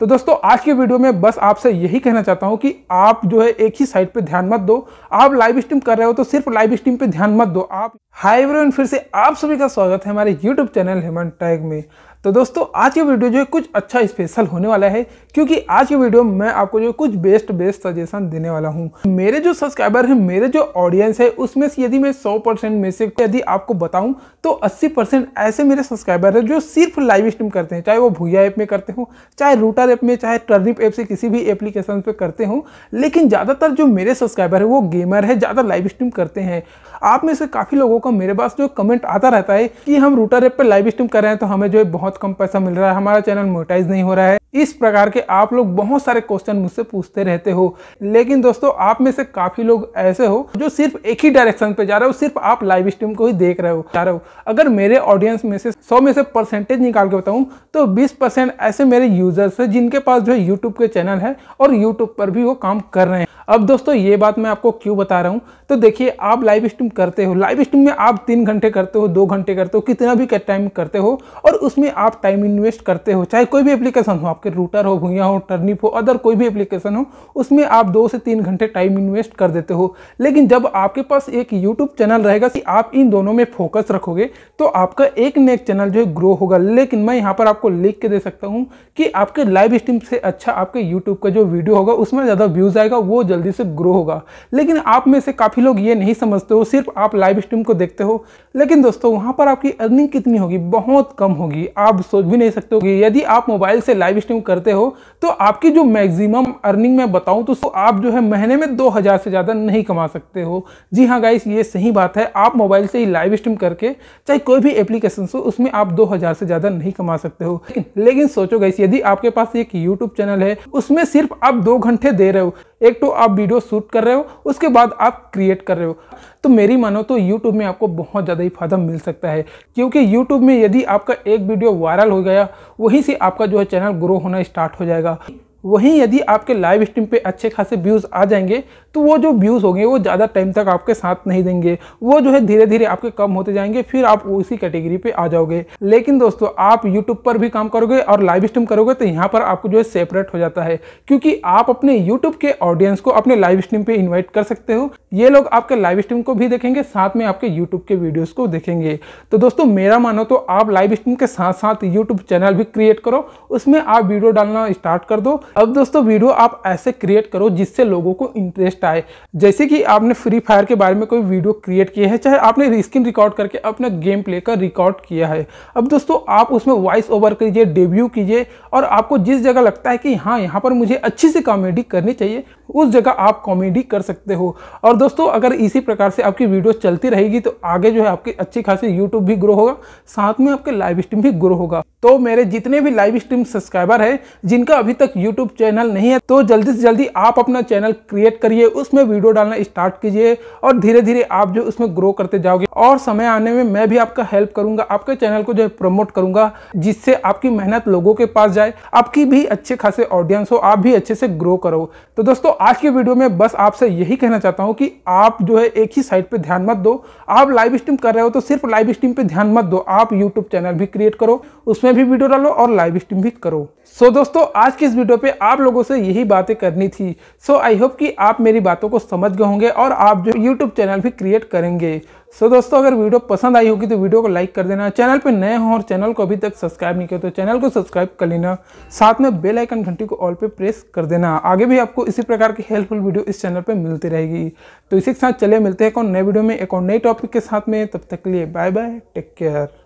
तो दोस्तों आज के वीडियो में बस आपसे यही कहना चाहता हूं कि आप जो है एक ही साइट पे ध्यान मत दो आप लाइव स्ट्रीम कर रहे हो तो सिर्फ लाइव स्ट्रीम पे ध्यान मत दो आप हाय एवरीवन फिर से आप सभी का स्वागत है हमारे यूट्यूब चैनल हेमंत टैग में तो दोस्तों आज की वीडियो जो है कुछ अच्छा स्पेशल होने वाला है क्योंकि आज की वीडियो में मैं आपको जो कुछ बेस्ट बेस्ट सजेशन देने वाला हूँ मेरे जो सब्सक्राइबर हैं मेरे जो ऑडियंस है उसमें से यदि मैं 100 परसेंट में से यदि आपको बताऊँ तो 80 परसेंट ऐसे मेरे सब्सक्राइबर हैं जो सिर्फ लाइव स्ट्रीम करते हैं चाहे वो भूया ऐप में करते हो चाहे रूटर ऐप में चाहे टर्निप ऐप से किसी भी एप्लीकेशन पर करते हो लेकिन ज़्यादातर जो मेरे सब्सक्राइबर है वो गेमर है ज़्यादा लाइव स्ट्रीम करते हैं आप में से काफ़ी लोगों को मेरे पास जो कमेंट आता रहता है कि हम रूटर ऐप पर लाइव स्ट्रीम कर रहे हैं तो हमें जो है बहुत कम पैसा मिल रहा है हमारा चैनल मोटाइज नहीं हो रहा है इस प्रकार के आप लोग बहुत सारे क्वेश्चन मुझसे पूछते रहते हो लेकिन दोस्तों आप में से काफी लोग ऐसे हो जो सिर्फ एक ही डायरेक्शन पे जा रहे हो सिर्फ आप लाइव स्ट्रीम को ही देख रहे हो जा रहे हो अगर मेरे ऑडियंस में से सौ में से परसेंटेज निकाल के बताऊं तो बीस परसेंट ऐसे मेरे यूजर्स है जिनके पास जो है यूट्यूब के चैनल है और यूट्यूब पर भी वो काम कर रहे हैं अब दोस्तों ये बात मैं आपको क्यों बता रहा हूँ तो देखिए आप लाइव स्ट्रीम करते हो लाइव स्ट्रीम में आप तीन घंटे करते हो दो घंटे करते हो कितना भी टाइम करते हो और उसमें आप टाइम इन्वेस्ट करते हो चाहे कोई भी एप्लीकेशन हो आपके रूटर हो भूया हो टर्निप हो अदर कोई भी एप्लीकेशन हो उसमें आप दो से तीन घंटे टाइम इन्वेस्ट कर देते हो लेकिन जब आपके पास एक यूट्यूब चैनल रहेगा कि आप इन दोनों में फोकस रखोगे तो आपका एक न एक चैनल जो है ग्रो होगा लेकिन मैं यहाँ पर आपको लिख के दे सकता हूँ कि आपके लाइव स्ट्रीम से अच्छा आपके यूट्यूब का जो वीडियो होगा उसमें ज़्यादा व्यूज़ आएगा वो जल्दी से ग्रो होगा लेकिन आप में से काफ़ी लोग ये नहीं समझते हो सिर्फ आप लाइव स्ट्रीम को देखते हो लेकिन दोस्तों वहाँ पर आपकी अर्निंग कितनी होगी बहुत कम होगी आप सोच भी नहीं सकते हो यदि आप मोबाइल से लाइव स्ट्रीम करते हो तो आपकी जो मैक्सिमम अर्निंग मैं बताऊँ तो आप जो है महीने में दो से ज़्यादा नहीं कमा सकते हो जी हाँ गाइस ये सही बात है आप मोबाइल से ही लाइव स्ट्रीम करके चाहे कोई भी एप्लीकेशन हो उसमें आप दो से ज़्यादा नहीं कमा सकते हो लेकिन सोचो गाइस यदि आपके पास एक यूट्यूब चैनल है उसमें सिर्फ आप दो घंटे दे रहे हो एक तो आप वीडियो शूट कर रहे हो उसके बाद आप क्रिएट कर रहे हो तो मेरी मानो तो यूट्यूब में आपको बहुत ज़्यादा ही फायदा मिल सकता है क्योंकि यूट्यूब में यदि आपका एक वीडियो वायरल हो गया वहीं से आपका जो है चैनल ग्रो होना स्टार्ट हो जाएगा वहीं यदि आपके लाइव स्ट्रीम पे अच्छे खासे व्यूज़ आ जाएंगे तो वो जो व्यूज़ होंगे वो ज़्यादा टाइम तक आपके साथ नहीं देंगे वो जो है धीरे धीरे आपके कम होते जाएंगे फिर आप उसी कैटेगरी पे आ जाओगे लेकिन दोस्तों आप यूट्यूब पर भी काम करोगे और लाइव स्ट्रीम करोगे तो यहाँ पर आपको जो है सेपरेट हो जाता है क्योंकि आप अपने यूट्यूब के ऑडियंस को अपने लाइव स्ट्रीम पर इन्वाइट कर सकते हो ये लोग आपके लाइव स्ट्रीम को भी देखेंगे साथ में आपके यूट्यूब के वीडियोज़ को देखेंगे तो दोस्तों मेरा मानो तो आप लाइव स्ट्रीम के साथ साथ यूट्यूब चैनल भी क्रिएट करो उसमें आप वीडियो डालना स्टार्ट कर दो अब दोस्तों वीडियो आप ऐसे क्रिएट करो जिससे लोगों को इंटरेस्ट आए जैसे कि आपने फ्री फायर के बारे में कोई वीडियो क्रिएट किए हैं चाहे आपने स्क्रीन रिकॉर्ड करके अपना गेम प्ले का रिकॉर्ड किया है अब दोस्तों आप उसमें वॉइस ओवर कीजिए डेब्यू कीजिए और आपको जिस जगह लगता है कि हाँ यहाँ पर मुझे अच्छी सी कॉमेडी करनी चाहिए उस जगह आप कॉमेडी कर सकते हो और दोस्तों अगर इसी प्रकार से आपकी वीडियो चलती रहेगी तो आगे जो है आपकी अच्छी खासी यूट्यूब भी ग्रो होगा साथ में आपके लाइव स्ट्रीम भी ग्रो होगा तो मेरे जितने भी लाइव स्ट्रीम सब्सक्राइबर हैं जिनका अभी तक यूट्यूब चैनल नहीं है तो जल्दी से जल्दी आप अपना चैनल क्रिएट करिए उसमें वीडियो डालना स्टार्ट कीजिए और धीरे धीरे आप जो उसमें ग्रो करते जाओगे और समय आने में मैं भी आपका हेल्प करूंगा आपके चैनल को जो है प्रमोट करूंगा जिससे आपकी मेहनत लोगों के पास जाए आपकी भी अच्छे खासे ऑडियंस हो आप भी अच्छे से ग्रो करो तो दोस्तों आज के वीडियो में बस आपसे यही कहना चाहता हूँ कि आप जो है एक ही साइड पर ध्यान मत दो आप लाइव स्ट्रीम कर रहे हो तो सिर्फ लाइव स्ट्रीम पर ध्यान मत दो आप यूट्यूब चैनल भी क्रिएट करो उसमें भी वीडियो डालो और लाइव स्ट्रीम भी करो सो so, दोस्तों आज की इस वीडियो पे आप लोगों से यही बातें करनी थी सो आई होप कि आप मेरी बातों को समझ गए होंगे और आप जो यूट्यूब चैनल भी क्रिएट करेंगे सो so, दोस्तों अगर वीडियो पसंद आई होगी तो वीडियो को लाइक कर देना चैनल पे नए हो और चैनल को अभी तक सब्सक्राइब नहीं किया तो चैनल को सब्सक्राइब कर लेना साथ में बेल आइकन घंटी को ऑल पे प्रेस कर देना आगे भी आपको इसी प्रकार की हेल्पफुल वीडियो इस चैनल पे मिलती रहेगी तो इसी के साथ चले मिलते हैं एक और नए वीडियो में एक और नए टॉपिक के साथ में तब तक के लिए बाय बाय टेक केयर